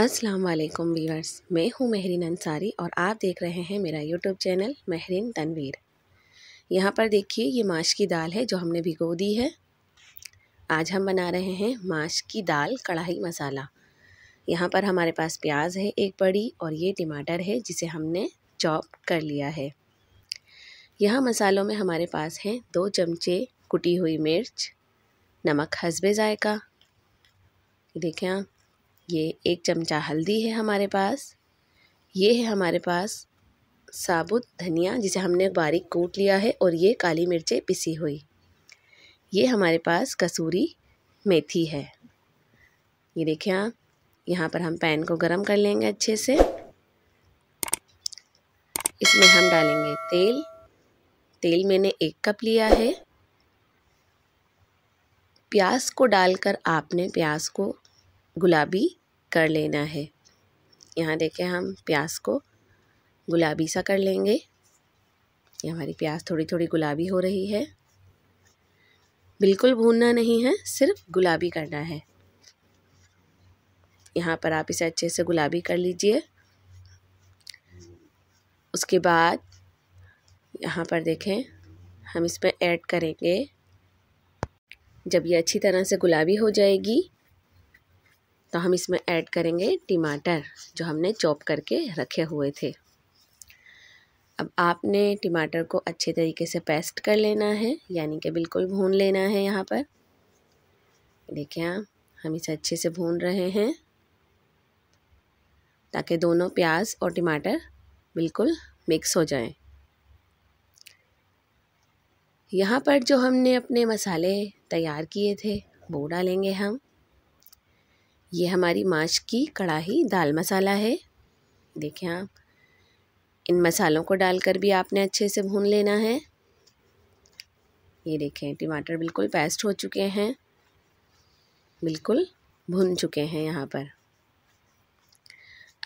अस्सलाम वालेकुम वीवर्स मैं हूं महरीन अंसारी और आप देख रहे हैं मेरा यूट्यूब चैनल महरीन तनवीर यहाँ पर देखिए ये माश की दाल है जो हमने भिगो दी है आज हम बना रहे हैं माश की दाल कढ़ाई मसाला यहाँ पर हमारे पास प्याज है एक बड़ी और ये टमाटर है जिसे हमने चॉप कर लिया है यहाँ मसालों में हमारे पास हैं दो चमचे कुटी हुई मिर्च नमक हसबे जायका देखें आप ये एक चमचा हल्दी है हमारे पास ये है हमारे पास साबुत धनिया जिसे हमने बारीक कूट लिया है और ये काली मिर्चें पिसी हुई ये हमारे पास कसूरी मेथी है ये देखिए आप यहाँ पर हम पैन को गरम कर लेंगे अच्छे से इसमें हम डालेंगे तेल तेल मैंने एक कप लिया है प्याज को डालकर आपने प्याज को गुलाबी कर लेना है यहाँ देखें हम प्याज को गुलाबी सा कर लेंगे ये हमारी प्याज थोड़ी थोड़ी गुलाबी हो रही है बिल्कुल भूनना नहीं है सिर्फ गुलाबी करना है यहाँ पर आप इसे अच्छे से गुलाबी कर लीजिए उसके बाद यहाँ पर देखें हम इसमें ऐड करेंगे जब ये अच्छी तरह से गुलाबी हो जाएगी तो हम इसमें ऐड करेंगे टमाटर जो हमने चॉप करके रखे हुए थे अब आपने टमाटर को अच्छे तरीके से पेस्ट कर लेना है यानी कि बिल्कुल भून लेना है यहाँ पर देखिए आप हम इसे अच्छे से भून रहे हैं ताकि दोनों प्याज और टमाटर बिल्कुल मिक्स हो जाएं। यहाँ पर जो हमने अपने मसाले तैयार किए थे वो डालेंगे हम ये हमारी माश की कढ़ाही दाल मसाला है देखें आप इन मसालों को डालकर भी आपने अच्छे से भून लेना है ये देखें टमाटर बिल्कुल पेस्ट हो चुके हैं बिल्कुल भुन चुके हैं यहाँ पर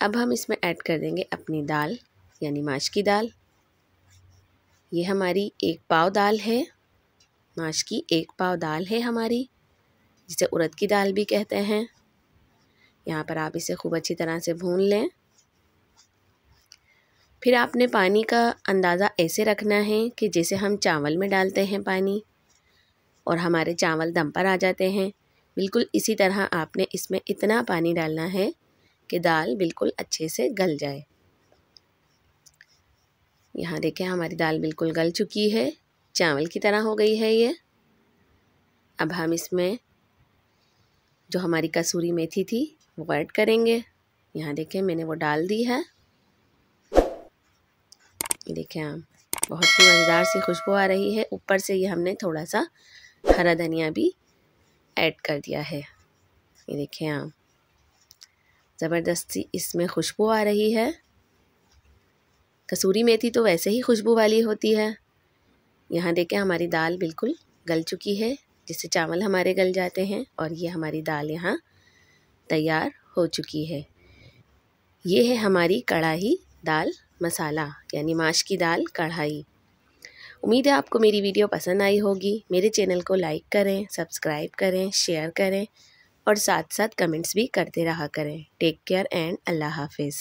अब हम इसमें ऐड कर देंगे अपनी दाल यानी माश की दाल ये हमारी एक पाव दाल है माश की एक पाव दाल है हमारी जिसे उड़द की दाल भी कहते हैं यहाँ पर आप इसे खूब अच्छी तरह से भून लें फिर आपने पानी का अंदाज़ा ऐसे रखना है कि जैसे हम चावल में डालते हैं पानी और हमारे चावल दम पर आ जाते हैं बिल्कुल इसी तरह आपने इसमें इतना पानी डालना है कि दाल बिल्कुल अच्छे से गल जाए यहाँ देखें हमारी दाल बिल्कुल गल चुकी है चावल की तरह हो गई है ये अब हम इसमें जो हमारी कसूरी मेथी थी वो ऐड करेंगे यहाँ देखें मैंने वो डाल दी है ये देखें आप बहुत ही मज़ेदार सी खुशबू आ रही है ऊपर से ये हमने थोड़ा सा हरा धनिया भी ऐड कर दिया है ये देखें आप ज़बरदस्ती इसमें खुशबू आ रही है कसूरी मेथी तो वैसे ही खुशबू वाली होती है यहाँ देखें हमारी दाल बिल्कुल गल चुकी है जिससे चावल हमारे गल जाते हैं और ये हमारी दाल यहाँ तैयार हो चुकी है ये है हमारी कढ़ाई दाल मसाला यानी माश की दाल कढ़ाई उम्मीद है आपको मेरी वीडियो पसंद आई होगी मेरे चैनल को लाइक करें सब्सक्राइब करें शेयर करें और साथ साथ कमेंट्स भी करते रहा करें टेक केयर एंड अल्लाह हाफिज़